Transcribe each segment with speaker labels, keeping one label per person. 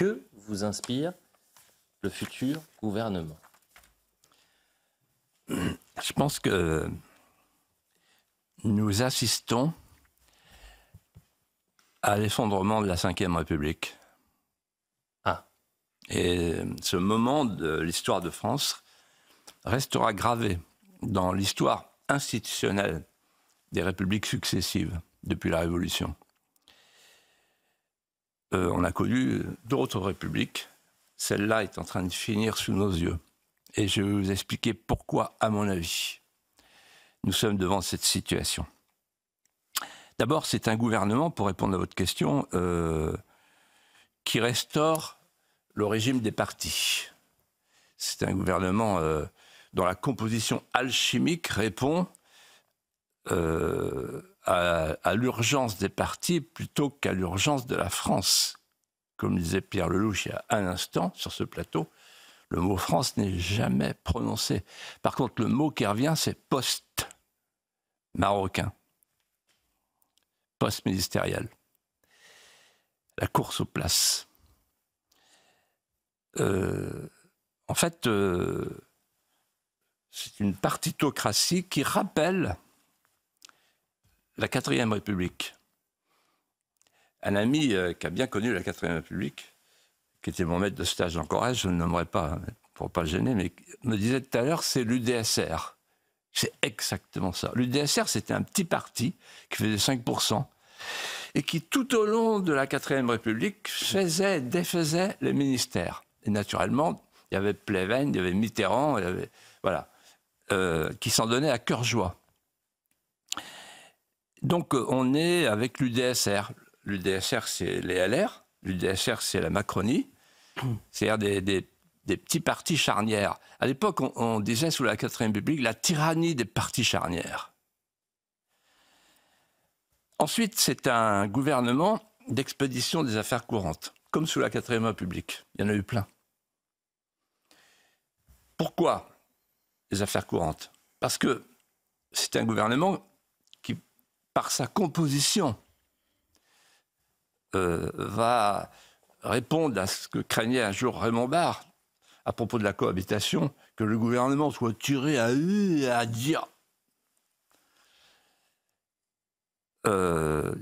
Speaker 1: que vous inspire le futur gouvernement Je pense que nous assistons à l'effondrement de la Ve République. Ah. Et ce moment de l'histoire de France restera gravé dans l'histoire institutionnelle des républiques successives depuis la Révolution. Euh, on a connu euh, d'autres républiques. Celle-là est en train de finir sous nos yeux. Et je vais vous expliquer pourquoi, à mon avis, nous sommes devant cette situation. D'abord, c'est un gouvernement, pour répondre à votre question, euh, qui restaure le régime des partis. C'est un gouvernement dont la composition alchimique répond à, l'urgence des partis plutôt qu'à l'urgence de la France. Comme disait Pierre Lelouch il y a un instant sur ce plateau, le mot France n'est jamais prononcé. Par contre, le mot qui revient, c'est poste marocain, poste ministériel, la course aux places. Euh, en fait, euh, c'est une partitocratie qui rappelle la quatrième République. Un ami euh, qui a bien connu la quatrième République, qui était mon maître de stage en Corrèze, je ne le nommerai pas hein, pour ne pas le gêner, mais me disait tout à l'heure, c'est l'UDSR. C'est exactement ça. L'UDSR, c'était un petit parti qui faisait 5% et qui, tout au long de la 4 quatrième République, faisait, défaisait les ministères. Et naturellement, il y avait Pleven, il y avait Mitterrand, il avait, voilà, euh, qui s'en donnait à cœur joie. Donc euh, on est avec l'UDSR. L'UDSR, c'est les LR. L'UDSR, c'est la Macronie. C'est-à-dire des, petits partis charnières. À l'époque, on, disait sous la 4 République la tyrannie des partis charnières. Ensuite, c'est un gouvernement d'expédition des affaires courantes, comme sous la 4 République. Il y en a eu plein. Pourquoi les affaires courantes Parce que c'est un gouvernement par sa composition, euh, va répondre à ce que craignait un jour Raymond Barre à propos de la cohabitation, que le gouvernement soit tiré à eux et à dire. Euh,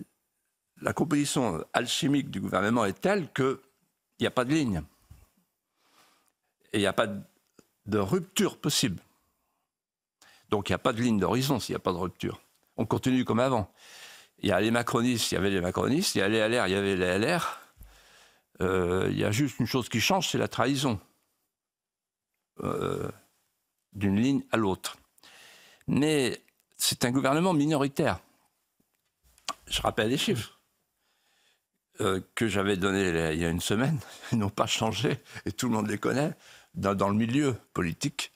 Speaker 1: la composition alchimique du gouvernement est telle qu'il n'y a pas de ligne. Et il n'y a pas de rupture possible. Donc il n'y a pas de ligne d'horizon s'il n'y a pas de rupture on continue comme avant. Il y a les macronistes, il y avait les macronistes, il y a les LR, il y avait les LR. Euh, il y a juste une chose qui change, c'est la trahison euh, d'une ligne à l'autre. Mais c'est un gouvernement minoritaire. Je rappelle les chiffres euh, que j'avais donnés il y a une semaine. Ils n'ont pas changé, et tout le monde les connaît, dans, le milieu politique.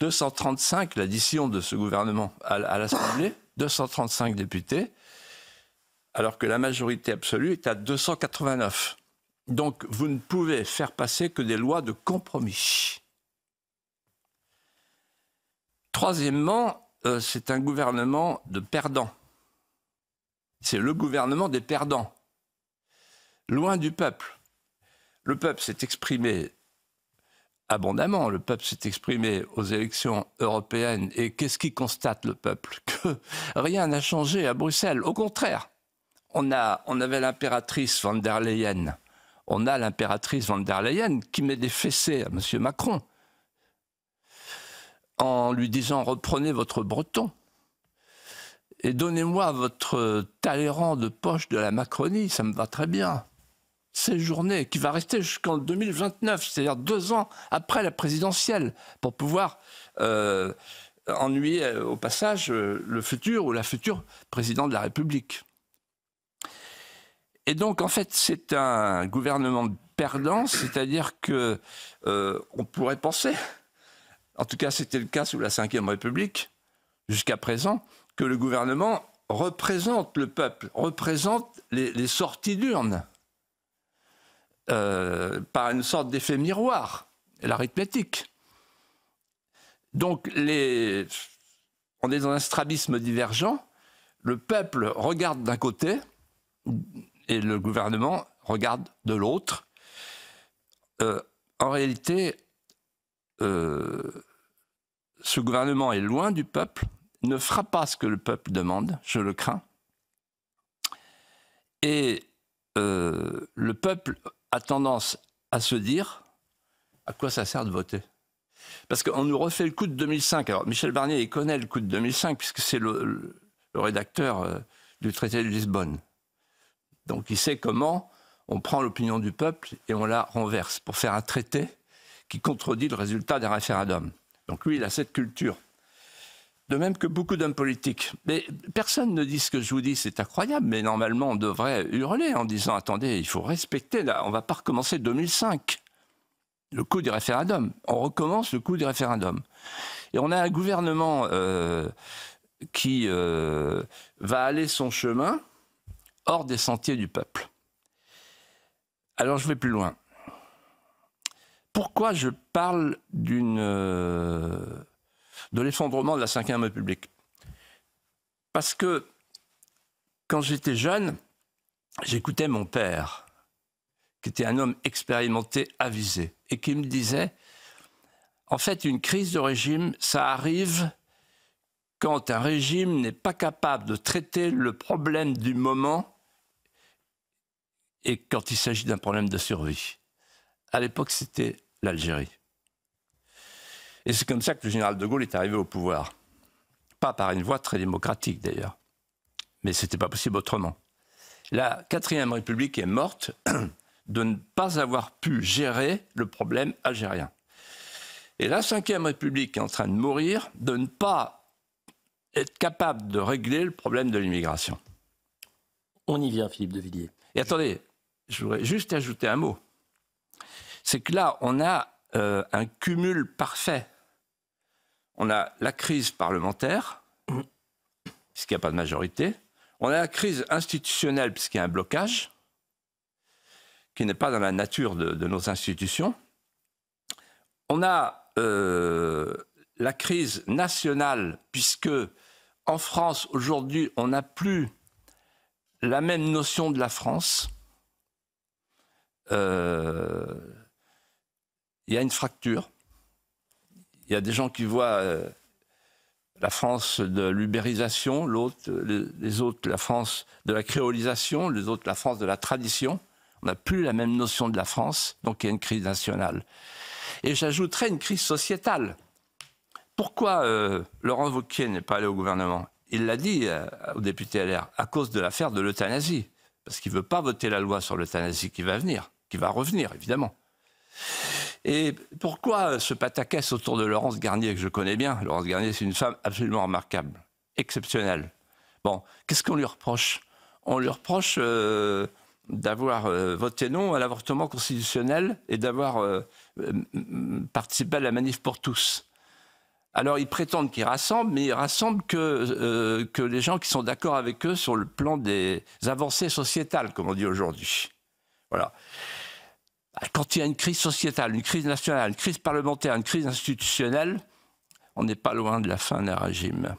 Speaker 1: 235, l'addition de ce gouvernement à, à l'Assemblée. 235 députés, alors que la majorité absolue est à 289. Donc vous ne pouvez faire passer que des lois de compromis. Troisièmement, euh, c'est un gouvernement de perdants. C'est le gouvernement des perdants, loin du peuple. Le peuple s'est exprimé abondamment. Le peuple s'est exprimé aux élections européennes et qu'est-ce qui constate le peuple Que rien n'a changé à Bruxelles. Au contraire, on, a, on avait l'impératrice von der Leyen. On a l'impératrice von der Leyen qui met des fessées à M. Macron en lui disant reprenez votre breton et donnez-moi votre talleyrand de poche de la Macronie, ça me va très bien journées, qui va rester jusqu'en 2029, c'est-à-dire deux ans après la présidentielle, pour pouvoir euh, ennuyer euh, au passage euh, le futur ou la future présidente de la République. Et donc, en fait, c'est un gouvernement perdant, c'est-à-dire que on pourrait penser, en tout cas c'était le cas sous la Ve République, jusqu'à présent, que le gouvernement représente le peuple, représente les, les sorties d'urnes. Euh, par une sorte d'effet miroir, l'arithmétique. Donc on est dans un strabisme divergent. Le peuple regarde d'un côté et le gouvernement regarde de l'autre. Euh, en réalité, euh, ce gouvernement est loin du peuple, ne fera pas ce que le peuple demande, je le crains. Et le peuple a tendance à se dire à quoi ça sert de voter Parce qu'on nous refait le coup de 2005. Alors Michel Barnier, il connaît le coup de 2005 puisque c'est le, rédacteur euh, du traité de Lisbonne. Donc il sait comment on prend l'opinion du peuple et on la renverse pour faire un traité qui contredit le résultat des référendums. Donc lui, il a cette culture de même que beaucoup d'hommes politiques. Mais personne ne dit ce que je vous dis, c'est incroyable, mais normalement on devrait hurler en disant attendez, il faut respecter, là, on ne va pas recommencer 2005, le coup du référendum. On recommence le coup du référendum. Et on a un gouvernement euh, qui euh, va aller son chemin hors des sentiers du peuple. Alors je vais plus loin. Pourquoi je parle d'une euh, de l'effondrement de la Ve République. Parce que quand j'étais jeune, j'écoutais mon père, qui était un homme expérimenté, avisé, et qui me disait, en fait, une crise de régime, ça arrive quand un régime n'est pas capable de traiter le problème du moment et quand il s'agit d'un problème de survie. À l'époque, c'était l'Algérie. Et c'est comme ça que le général de Gaulle est arrivé au pouvoir. Pas par une voie très démocratique d'ailleurs, mais ce n'était pas possible autrement. La 4 quatrième République est morte de ne pas avoir pu gérer le problème algérien. Et la 5e République est en train de mourir de ne pas être capable de régler le problème de l'immigration. On y vient, Philippe de Villiers. Et attendez, je voudrais juste ajouter un mot. C'est que là, on a euh, un cumul parfait on a la crise parlementaire, puisqu'il n'y a pas de majorité. On a la crise institutionnelle, puisqu'il y a un blocage, qui n'est pas dans la nature de, nos institutions. On a euh, la crise nationale, puisque en France, aujourd'hui, on n'a plus la même notion de la France. Euh, il y a une fracture. Il y a des gens qui voient euh, la France de l'ubérisation, les, autres la France de la créolisation, les autres la France de la tradition. On n'a plus la même notion de la France, donc il y a une crise nationale. Et j'ajouterais une crise sociétale. Pourquoi euh, Laurent Vauquier n'est pas allé au gouvernement Il l'a dit euh, au député LR, à cause de l'affaire de l'euthanasie. Parce qu'il ne veut pas voter la loi sur l'euthanasie qui va venir, qui va revenir, évidemment. Et pourquoi ce pataquès autour de Laurence Garnier, que je connais bien Laurence Garnier, c'est une femme absolument remarquable, exceptionnelle. Bon, qu'est-ce qu'on lui reproche On lui reproche euh, d'avoir euh, voté non à l'avortement constitutionnel et d'avoir euh, participé à la manif pour tous. Alors ils prétendent qu'ils rassemblent, mais ils rassemblent que, que les gens qui sont d'accord avec eux sur le plan des avancées sociétales, comme on dit aujourd'hui. Voilà quand il y a une crise sociétale, une crise nationale, une crise parlementaire, une crise institutionnelle, on n'est pas loin de la fin d'un régime.